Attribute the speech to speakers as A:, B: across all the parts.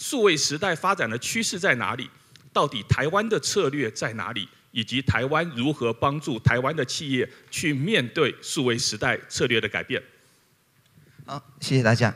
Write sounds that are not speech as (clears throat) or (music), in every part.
A: 数位时代发展的趋势在哪里？到底台湾的策略在哪里？以及台湾如何帮助台湾的企业去面对数位时代策略的改变？好，谢谢大家。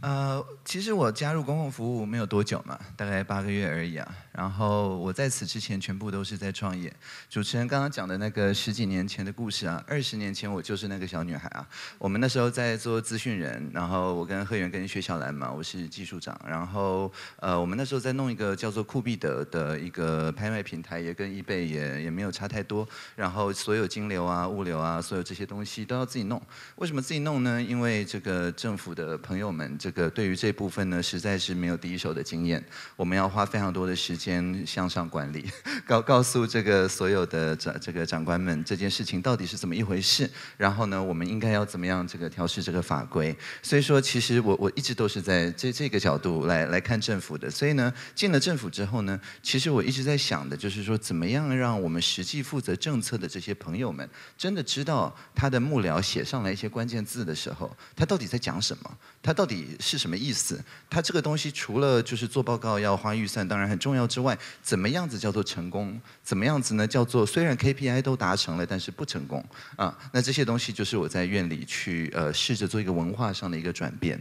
A: 呃，其实我加入公共服务没有多久嘛，大概八个月而已啊。然后我在此之前全部都是在创业。主持人刚刚讲的那个十几年前的故事啊，二十年前我就是那个小女孩啊。我们那时候在做资讯人，然后我跟贺源、跟薛小兰嘛，我是技术长。然后呃，我们那时候在弄一个叫做酷必得的一个拍卖平台，也跟易贝也也没有差太多。然后所有金流啊、物流啊，所有这些东西都要自己弄。为什么自己弄呢？因为这个政府的朋友们，这个对于这部分呢，实在是没有第一手的经验。我们要花非常多的时间。先向上管理，(laughs) 告告诉这个所有的长这个长官们这件事情到底是怎么一回事，然后呢，我们应该要怎么样这个调试这个法规。所以说，其实我我一直都是在这这个角度来来看政府的。所以呢，进了政府之后呢，其实我一直在想的就是说，怎么样让我们实际负责政策的这些朋友们真的知道他的幕僚写上来一些关键字的时候，他到底在讲什么。它到底是什么意思？它这个东西除了就是做报告要花预算，当然很重要之外，怎么样子叫做成功？怎么样子呢？叫做虽然 KPI 都达成了，但是不成功啊。那这些东西就是我在院里去呃试着做一个文化上的一个转变。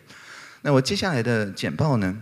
A: 那我接下来的简报呢，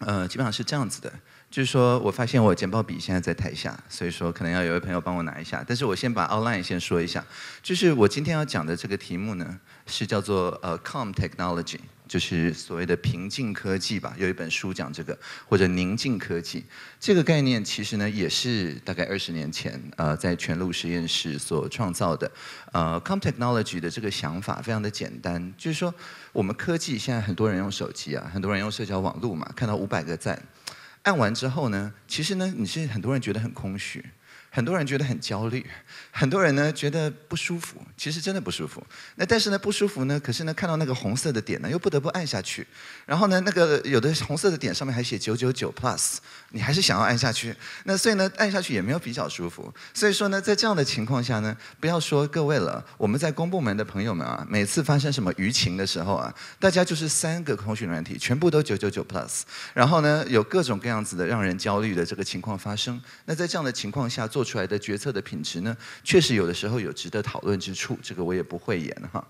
A: 呃，基本上是这样子的，就是说我发现我简报笔现在在台下，所以说可能要有位朋友帮我拿一下。但是我先把 outline 先说一下，就是我今天要讲的这个题目呢，是叫做呃，com technology。就是所谓的平静科技吧，有一本书讲这个，或者宁静科技这个概念，其实呢也是大概二十年前，呃，在全路实验室所创造的，呃，com technology 的这个想法非常的简单，就是说我们科技现在很多人用手机啊，很多人用社交网络嘛，看到五百个赞，按完之后呢，其实呢你是很多人觉得很空虚。很多人觉得很焦虑，很多人呢觉得不舒服，其实真的不舒服。那但是呢不舒服呢，可是呢看到那个红色的点呢，又不得不按下去。然后呢那个有的红色的点上面还写九九九 plus，你还是想要按下去。那所以呢按下去也没有比较舒服。所以说呢在这样的情况下呢，不要说各位了，我们在公部门的朋友们啊，每次发生什么舆情的时候啊，大家就是三个通讯软体全部都九九九 plus，然后呢有各种各样子的让人焦虑的这个情况发生。那在这样的情况下做。出来的决策的品质呢，确实有的时候有值得讨论之处，这个我也不会言哈。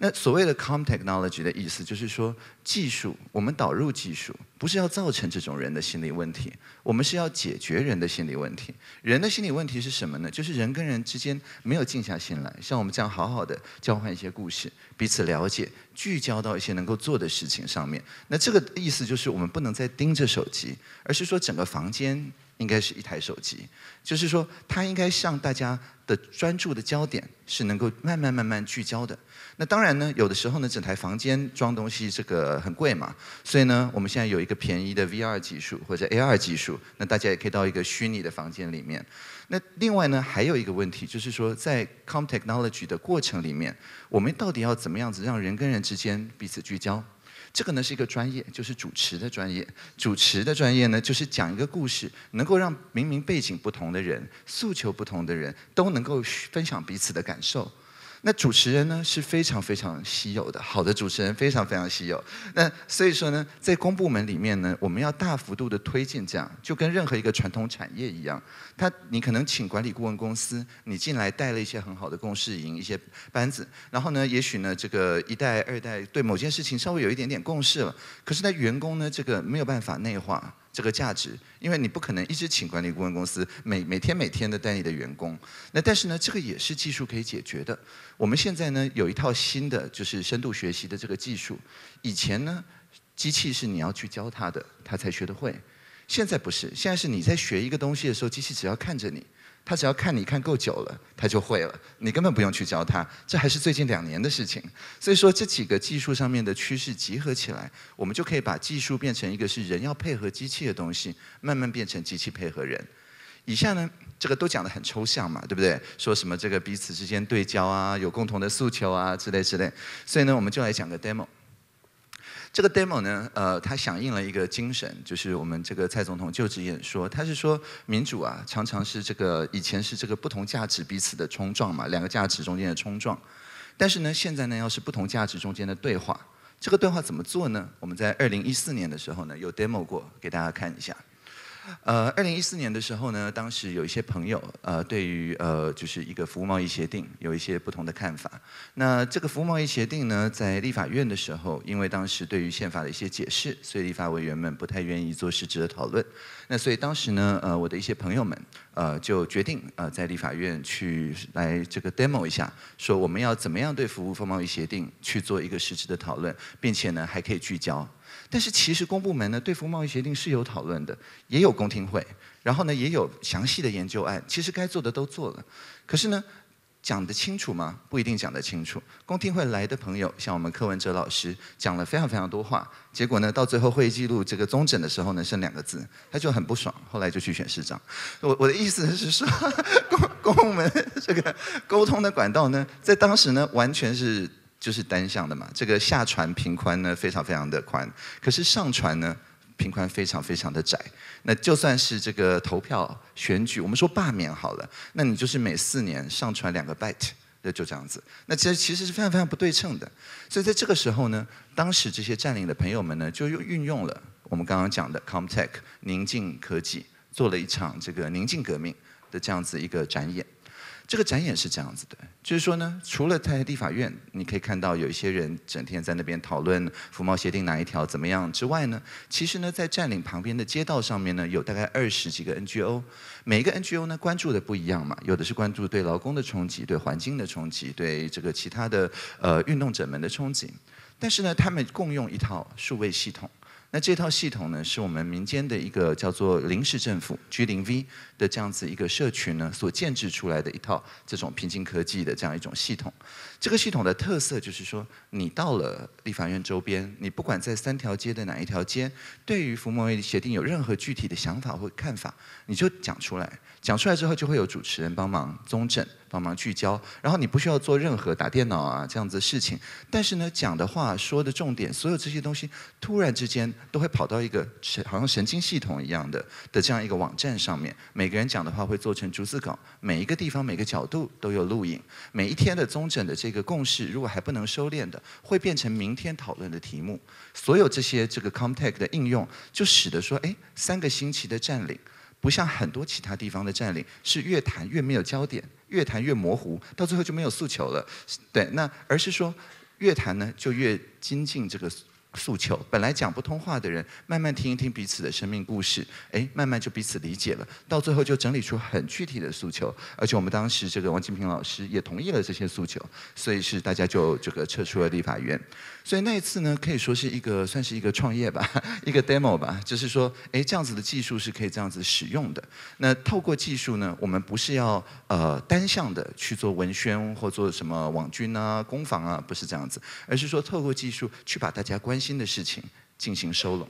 A: 那所谓的 com technology 的意思就是说，技术我们导入技术，不是要造成这种人的心理问题，我们是要解决人的心理问题。人的心理问题是什么呢？就是人跟人之间没有静下心来，像我们这样好好的交换一些故事，彼此了解，聚焦到一些能够做的事情上面。那这个意思就是，我们不能再盯着手机，而是说整个房间。应该是一台手机，就是说，它应该向大家的专注的焦点是能够慢慢慢慢聚焦的。那当然呢，有的时候呢，整台房间装东西这个很贵嘛，所以呢，我们现在有一个便宜的 VR 技术或者 AR 技术，那大家也可以到一个虚拟的房间里面。那另外呢，还有一个问题就是说，在 com technology 的过程里面，我们到底要怎么样子让人跟人之间彼此聚焦？这个呢是一个专业，就是主持的专业。主持的专业呢，就是讲一个故事，能够让明明背景不同的人、诉求不同的人，都能够分享彼此的感受。那主持人呢是非常非常稀有的，好的主持人非常非常稀有。那所以说呢，在公部门里面呢，我们要大幅度的推进这样，就跟任何一个传统产业一样，他你可能请管理顾问公司，你进来带了一些很好的共事营一些班子，然后呢，也许呢这个一代二代对某件事情稍微有一点点共识了，可是呢员工呢这个没有办法内化。这个价值，因为你不可能一直请管理顾问公司每每天每天的带你的员工，那但是呢，这个也是技术可以解决的。我们现在呢有一套新的就是深度学习的这个技术，以前呢，机器是你要去教它的，它才学得会，现在不是，现在是你在学一个东西的时候，机器只要看着你。他只要看你看够久了，他就会了。你根本不用去教他，这还是最近两年的事情。所以说这几个技术上面的趋势结合起来，我们就可以把技术变成一个是人要配合机器的东西，慢慢变成机器配合人。以下呢，这个都讲的很抽象嘛，对不对？说什么这个彼此之间对焦啊，有共同的诉求啊之类之类。所以呢，我们就来讲个 demo。这个 demo 呢，呃，它响应了一个精神，就是我们这个蔡总统就职演说，他是说民主啊，常常是这个以前是这个不同价值彼此的冲撞嘛，两个价值中间的冲撞，但是呢，现在呢，要是不同价值中间的对话，这个对话怎么做呢？我们在二零一四年的时候呢，有 demo 过，给大家看一下。呃，二零一四年的时候呢，当时有一些朋友呃，对于呃，就是一个服务贸易协定有一些不同的看法。那这个服务贸易协定呢，在立法院的时候，因为当时对于宪法的一些解释，所以立法委员们不太愿意做实质的讨论。那所以当时呢，呃，我的一些朋友们呃，就决定呃，在立法院去来这个 demo 一下，说我们要怎么样对服务贸易协定去做一个实质的讨论，并且呢，还可以聚焦。但是其实公部门呢，对付贸易协定是有讨论的，也有公听会，然后呢也有详细的研究案，其实该做的都做了。可是呢，讲得清楚吗？不一定讲得清楚。公听会来的朋友，像我们柯文哲老师，讲了非常非常多话，结果呢到最后会议记录这个综整的时候呢，剩两个字，他就很不爽，后来就去选市长。我我的意思是说，(laughs) 公公部门这个沟通的管道呢，在当时呢完全是。就是单向的嘛，这个下船平宽呢非常非常的宽，可是上船呢平宽非常非常的窄。那就算是这个投票选举，我们说罢免好了，那你就是每四年上传两个 byte，那就这样子。那其实其实是非常非常不对称的。所以在这个时候呢，当时这些占领的朋友们呢，就又运用了我们刚刚讲的 Comtech 宁静科技，做了一场这个宁静革命的这样子一个展演。这个展演是这样子的，就是说呢，除了太平地法院，你可以看到有一些人整天在那边讨论《福茂协定》哪一条怎么样之外呢，其实呢，在占领旁边的街道上面呢，有大概二十几个 NGO，每一个 NGO 呢关注的不一样嘛，有的是关注对劳工的冲击、对环境的冲击、对这个其他的呃运动者们的冲击，但是呢，他们共用一套数位系统。那这套系统呢，是我们民间的一个叫做临时政府居零 V 的这样子一个社群呢，所建制出来的一套这种平行科技的这样一种系统。这个系统的特色就是说，你到了立法院周边，你不管在三条街的哪一条街，对于《福摩亚协定》有任何具体的想法或看法，你就讲出来。讲出来之后，就会有主持人帮忙综整、帮忙聚焦，然后你不需要做任何打电脑啊这样子的事情。但是呢，讲的话、说的重点、所有这些东西，突然之间都会跑到一个好像神经系统一样的的这样一个网站上面。每个人讲的话会做成逐字稿，每一个地方、每个角度都有录影，每一天的综整的这。这个共识如果还不能收敛的，会变成明天讨论的题目。所有这些这个 contact 的应用，就使得说，哎，三个星期的占领，不像很多其他地方的占领，是越谈越没有焦点，越谈越模糊，到最后就没有诉求了。对，那而是说，越谈呢，就越精进这个。诉求本来讲不通话的人，慢慢听一听彼此的生命故事，哎，慢慢就彼此理解了。到最后就整理出很具体的诉求，而且我们当时这个王金平老师也同意了这些诉求，所以是大家就这个撤出了立法院。所以那一次呢，可以说是一个算是一个创业吧，(laughs) 一个 demo 吧，就是说，哎，这样子的技术是可以这样子使用的。那透过技术呢，我们不是要呃单向的去做文宣或做什么网军啊、攻防啊，不是这样子，而是说透过技术去把大家关系。新的事情进行收拢。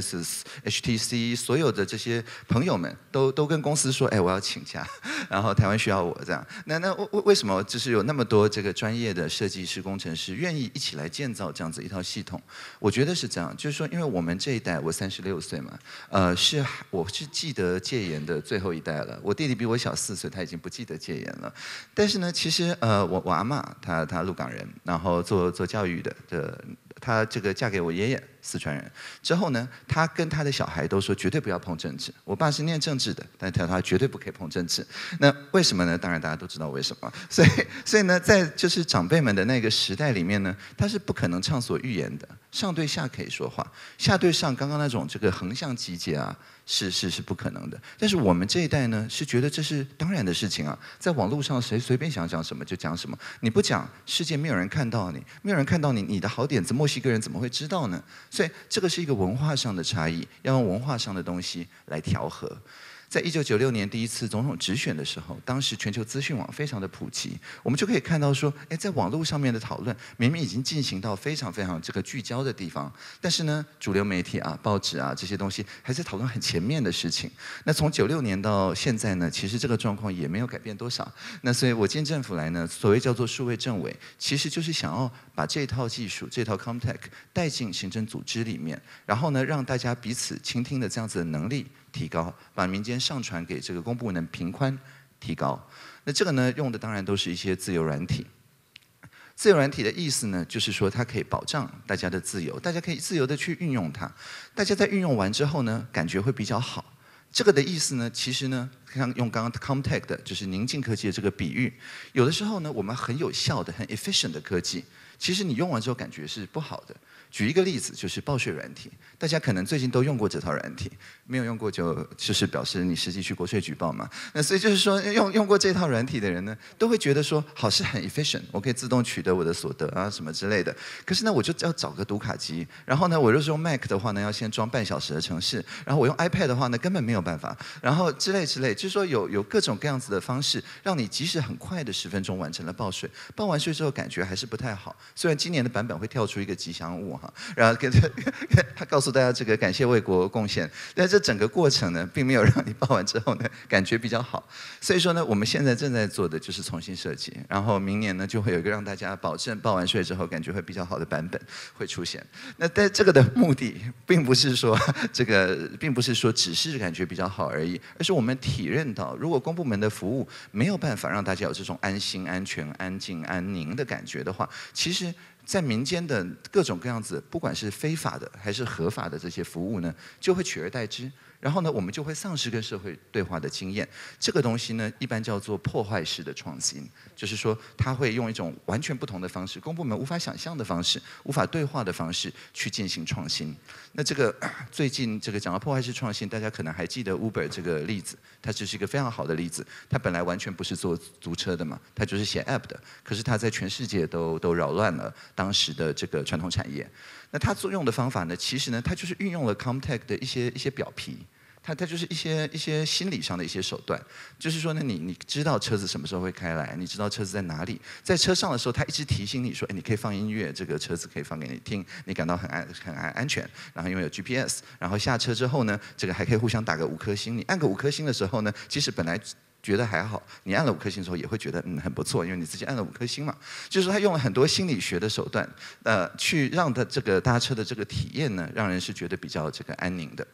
A: S HTC 所有的这些朋友们都都跟公司说：“哎，我要请假，(laughs) 然后台湾需要我这样。”那那为为什么就是有那么多这个专业的设计师工程师愿意一起来建造这样子一套系统？我觉得是这样，就是说，因为我们这一代，我三十六岁嘛，呃，是我是记得戒严的最后一代了。我弟弟比我小四岁，他已经不记得戒严了。但是呢，其实呃，我我阿妈她她鹿港人，然后做做教育的的。她这个嫁给我爷爷，四川人之后呢，她跟她的小孩都说绝对不要碰政治。我爸是念政治的，但是他绝对不可以碰政治。那为什么呢？当然大家都知道为什么。所以，所以呢，在就是长辈们的那个时代里面呢，他是不可能畅所欲言的。上对下可以说话，下对上刚刚那种这个横向集结啊，是是是不可能的。但是我们这一代呢，是觉得这是当然的事情啊，在网络上谁随便想讲什么就讲什么，你不讲，世界没有人看到你，没有人看到你，你的好点子墨西哥人怎么会知道呢？所以这个是一个文化上的差异，要用文化上的东西来调和。在一九九六年第一次总统直选的时候，当时全球资讯网非常的普及，我们就可以看到说，哎，在网络上面的讨论明明已经进行到非常非常这个聚焦的地方，但是呢，主流媒体啊、报纸啊这些东西还在讨论很前面的事情。那从九六年到现在呢，其实这个状况也没有改变多少。那所以我进政府来呢，所谓叫做数位政委，其实就是想要把这套技术、这套 contact 带进行政组织里面，然后呢，让大家彼此倾听的这样子的能力。提高，把民间上传给这个公布能平宽提高。那这个呢，用的当然都是一些自由软体。自由软体的意思呢，就是说它可以保障大家的自由，大家可以自由的去运用它。大家在运用完之后呢，感觉会比较好。这个的意思呢，其实呢，像用刚刚 Comtech 的就是宁静科技的这个比喻，有的时候呢，我们很有效的、很 efficient 的科技，其实你用完之后感觉是不好的。举一个例子，就是报税软体，大家可能最近都用过这套软体，没有用过就就是表示你实际去国税举报嘛。那所以就是说，用用过这套软体的人呢，都会觉得说，好是很 efficient，我可以自动取得我的所得啊什么之类的。可是呢，我就要找个读卡机，然后呢，我是用 Mac 的话呢，要先装半小时的城市，然后我用 iPad 的话呢，根本没有办法，然后之类之类，就是说有有各种各样子的方式，让你即使很快的十分钟完成了报税，报完税之后感觉还是不太好。虽然今年的版本会跳出一个吉祥物。然后给他，他告诉大家这个感谢为国贡献，但这整个过程呢，并没有让你报完之后呢感觉比较好。所以说呢，我们现在正在做的就是重新设计，然后明年呢就会有一个让大家保证报完税之后感觉会比较好的版本会出现。那但这个的目的，并不是说这个，并不是说只是感觉比较好而已，而是我们体认到，如果公部门的服务没有办法让大家有这种安心、安全、安静、安宁的感觉的话，其实。在民间的各种各样子，不管是非法的还是合法的这些服务呢，就会取而代之。然后呢，我们就会丧失跟社会对话的经验。这个东西呢，一般叫做破坏式的创新，就是说它会用一种完全不同的方式，公部门无法想象的方式、无法对话的方式去进行创新。那这个 (clears throat) 最近这个讲到破坏式创新，大家可能还记得 Uber 这个例子，它就是一个非常好的例子。它本来完全不是做租车的嘛，它就是写 App 的。可是它在全世界都都扰乱了当时的这个传统产业。那它作用的方法呢，其实呢，它就是运用了 Contact 的一些一些表皮。他他就是一些一些心理上的一些手段，就是说呢，你你知道车子什么时候会开来，你知道车子在哪里，在车上的时候，他一直提醒你说，哎，你可以放音乐，这个车子可以放给你听，你感到很安很安安全。然后因为有 GPS，然后下车之后呢，这个还可以互相打个五颗星。你按个五颗星的时候呢，其实本来觉得还好，你按了五颗星之后也会觉得嗯很不错，因为你自己按了五颗星嘛。就是他用了很多心理学的手段，呃，去让他这个搭车的这个体验呢，让人是觉得比较这个安宁的。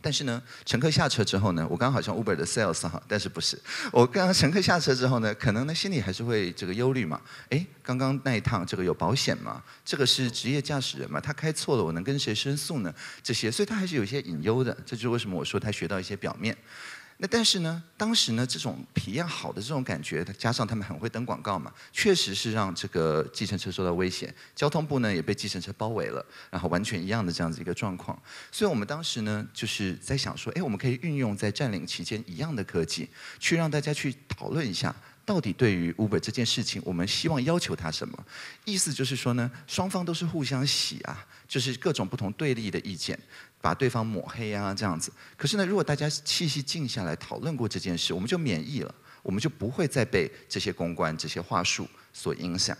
A: 但是呢，乘客下车之后呢，我刚好像 Uber 的 sales 哈，但是不是，我刚刚乘客下车之后呢，可能呢心里还是会这个忧虑嘛，哎，刚刚那一趟这个有保险吗？这个是职业驾驶人嘛，他开错了我能跟谁申诉呢？这些，所以他还是有一些隐忧的，这就是为什么我说他学到一些表面。那但是呢，当时呢，这种体验好的这种感觉，加上他们很会登广告嘛，确实是让这个计程车受到威胁，交通部呢也被计程车包围了，然后完全一样的这样子一个状况。所以我们当时呢，就是在想说，哎，我们可以运用在占领期间一样的科技，去让大家去讨论一下，到底对于 Uber 这件事情，我们希望要求他什么？意思就是说呢，双方都是互相洗啊，就是各种不同对立的意见。把对方抹黑啊，这样子。可是呢，如果大家气息静下来讨论过这件事，我们就免疫了，我们就不会再被这些公关、这些话术所影响。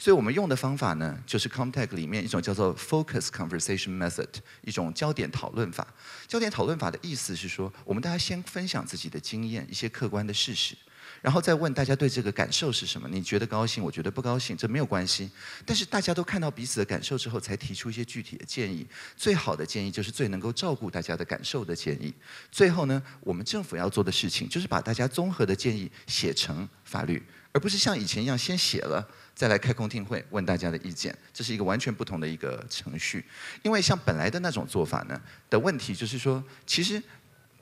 A: 所以我们用的方法呢，就是 Contact 里面一种叫做 Focus Conversation Method，一种焦点讨论法。焦点讨论法的意思是说，我们大家先分享自己的经验，一些客观的事实。然后再问大家对这个感受是什么？你觉得高兴，我觉得不高兴，这没有关系。但是大家都看到彼此的感受之后，才提出一些具体的建议。最好的建议就是最能够照顾大家的感受的建议。最后呢，我们政府要做的事情就是把大家综合的建议写成法律，而不是像以前一样先写了再来开公听会问大家的意见。这是一个完全不同的一个程序，因为像本来的那种做法呢的问题就是说，其实。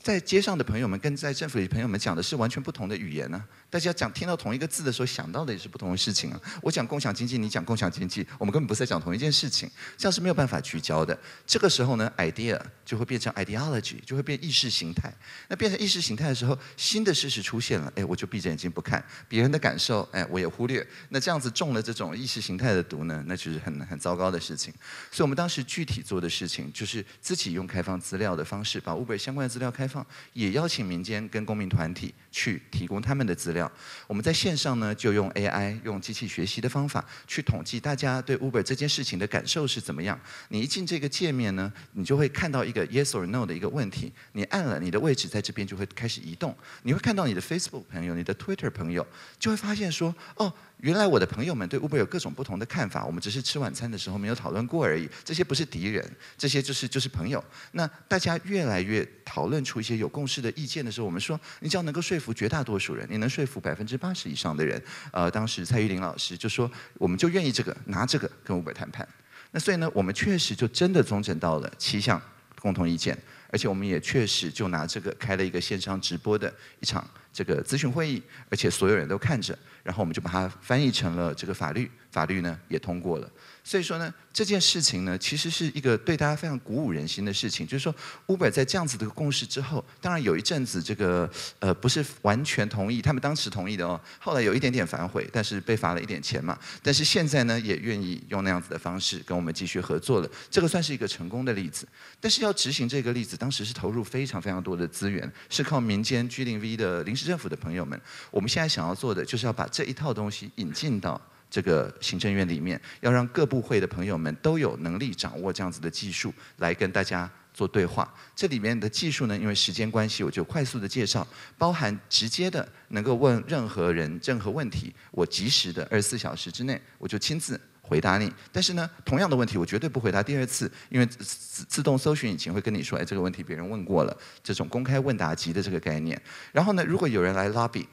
A: 在街上的朋友们跟在政府里朋友们讲的是完全不同的语言呢。大家讲听到同一个字的时候想到的也是不同的事情啊。我讲共享经济，你讲共享经济，我们根本不是在讲同一件事情，这样是没有办法聚焦的。这个时候呢，idea 就会变成 ideology，就会变意识形态。那变成意识形态的时候，新的事实出现了，哎，我就闭着眼睛不看别人的感受，哎，我也忽略。那这样子中了这种意识形态的毒呢，那就是很很糟糕的事情。所以我们当时具体做的事情就是自己用开放资料的方式，把 Uber 相关的资料开放。也邀请民间跟公民团体。去提供他们的资料。我们在线上呢，就用 AI 用机器学习的方法去统计大家对 Uber 这件事情的感受是怎么样。你一进这个界面呢，你就会看到一个 Yes or No 的一个问题。你按了，你的位置在这边就会开始移动。你会看到你的 Facebook 朋友、你的 Twitter 朋友，就会发现说，哦，原来我的朋友们对 Uber 有各种不同的看法。我们只是吃晚餐的时候没有讨论过而已。这些不是敌人，这些就是就是朋友。那大家越来越讨论出一些有共识的意见的时候，我们说，你只要能够说服。服绝大多数人，你能说服百分之八十以上的人。呃，当时蔡依林老师就说，我们就愿意这个拿这个跟五百谈判。那所以呢，我们确实就真的终审到了七项共同意见，而且我们也确实就拿这个开了一个线上直播的一场这个咨询会议，而且所有人都看着，然后我们就把它翻译成了这个法律。法律呢也通过了，所以说呢这件事情呢其实是一个对大家非常鼓舞人心的事情，就是说 e r 在这样子的共识之后，当然有一阵子这个呃不是完全同意，他们当时同意的哦，后来有一点点反悔，但是被罚了一点钱嘛，但是现在呢也愿意用那样子的方式跟我们继续合作了，这个算是一个成功的例子。但是要执行这个例子，当时是投入非常非常多的资源，是靠民间居零 v 的临时政府的朋友们。我们现在想要做的就是要把这一套东西引进到。这个行政院里面，要让各部会的朋友们都有能力掌握这样子的技术，来跟大家做对话。这里面的技术呢，因为时间关系，我就快速的介绍，包含直接的能够问任何人任何问题，我及时的二十四小时之内，我就亲自回答你。但是呢，同样的问题我绝对不回答第二次，因为自自动搜寻引擎会跟你说，哎，这个问题别人问过了，这种公开问答集的这个概念。然后呢，如果有人来 lobby，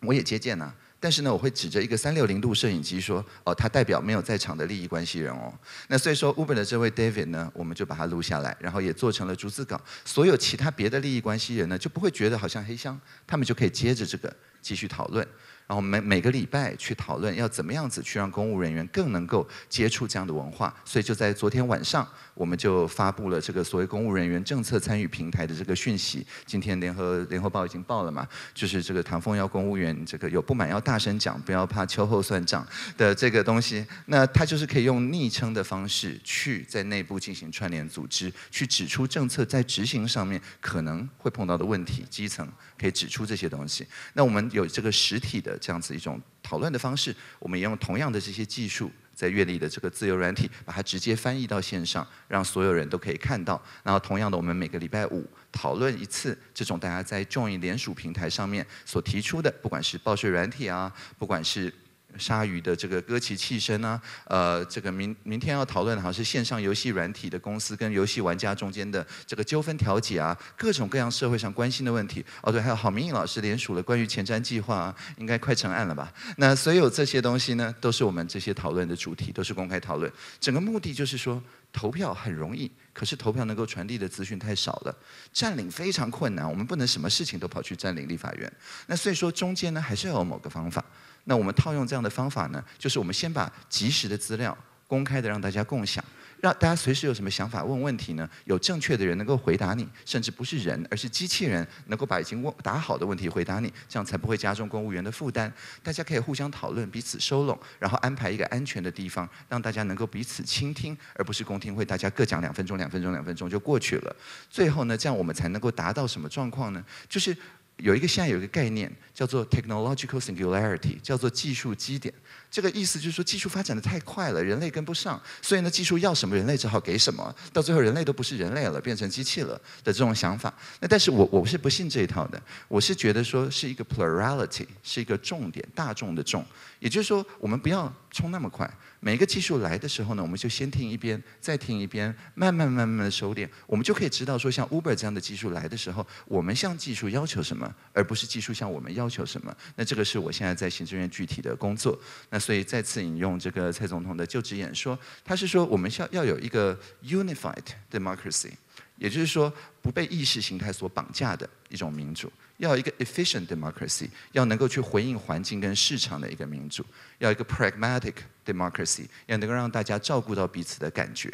A: 我也接见啊。但是呢，我会指着一个三六零度摄影机说：“哦，它代表没有在场的利益关系人哦。”那所以说，u b e r 的这位 David 呢，我们就把他录下来，然后也做成了逐字稿。所有其他别的利益关系人呢，就不会觉得好像黑箱，他们就可以接着这个继续讨论。然后每每个礼拜去讨论要怎么样子去让公务人员更能够接触这样的文化，所以就在昨天晚上，我们就发布了这个所谓公务人员政策参与平台的这个讯息。今天联合联合报已经报了嘛，就是这个唐凤要公务员这个有不满要大声讲，不要怕秋后算账的这个东西。那他就是可以用昵称的方式去在内部进行串联组织，去指出政策在执行上面可能会碰到的问题，基层可以指出这些东西。那我们有这个实体的。这样子一种讨论的方式，我们也用同样的这些技术，在月历的这个自由软体，把它直接翻译到线上，让所有人都可以看到。然后同样的，我们每个礼拜五讨论一次，这种大家在众议联署平台上面所提出的，不管是报税软体啊，不管是。鲨鱼的这个歌鳍气身啊，呃，这个明明天要讨论的好是线上游戏软体的公司跟游戏玩家中间的这个纠纷调解啊，各种各样社会上关心的问题。哦对，还有郝明义老师联署了关于前瞻计划，啊，应该快成案了吧？那所有这些东西呢，都是我们这些讨论的主题，都是公开讨论。整个目的就是说，投票很容易，可是投票能够传递的资讯太少了，占领非常困难。我们不能什么事情都跑去占领立法院。那所以说，中间呢，还是要有某个方法。那我们套用这样的方法呢，就是我们先把及时的资料公开的让大家共享，让大家随时有什么想法问问题呢，有正确的人能够回答你，甚至不是人，而是机器人能够把已经问答好的问题回答你，这样才不会加重公务员的负担。大家可以互相讨论，彼此收拢，然后安排一个安全的地方，让大家能够彼此倾听，而不是公听会，大家各讲两分钟，两分钟，两分钟就过去了。最后呢，这样我们才能够达到什么状况呢？就是。有一个现在有一个概念叫做 technological singularity，叫做技术基点。这个意思就是说技术发展的太快了，人类跟不上，所以呢，技术要什么，人类只好给什么，到最后人类都不是人类了，变成机器了的这种想法。那但是我我是不信这一套的，我是觉得说是一个 plurality，是一个重点大众的众。也就是说，我们不要冲那么快。每一个技术来的时候呢，我们就先听一边，再听一边，慢慢慢慢的收敛，我们就可以知道说，像 Uber 这样的技术来的时候，我们向技术要求什么，而不是技术向我们要求什么。那这个是我现在在行政院具体的工作。那所以再次引用这个蔡总统的就职演说，他是说我们需要要有一个 unified democracy。也就是说，不被意识形态所绑架的一种民主，要一个 efficient democracy，要能够去回应环境跟市场的一个民主，要一个 pragmatic democracy，要能够让大家照顾到彼此的感觉。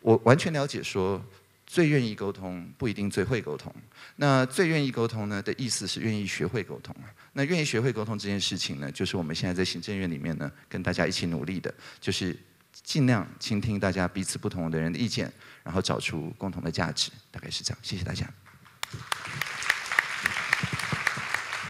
A: 我完全了解，说最愿意沟通不一定最会沟通。那最愿意沟通呢的意思是愿意学会沟通。那愿意学会沟通这件事情呢，就是我们现在在行政院里面呢，跟大家一起努力的，就是尽量倾听大家彼此不同的人的意见。然后找出共同的价值，大概是这样。谢谢大家。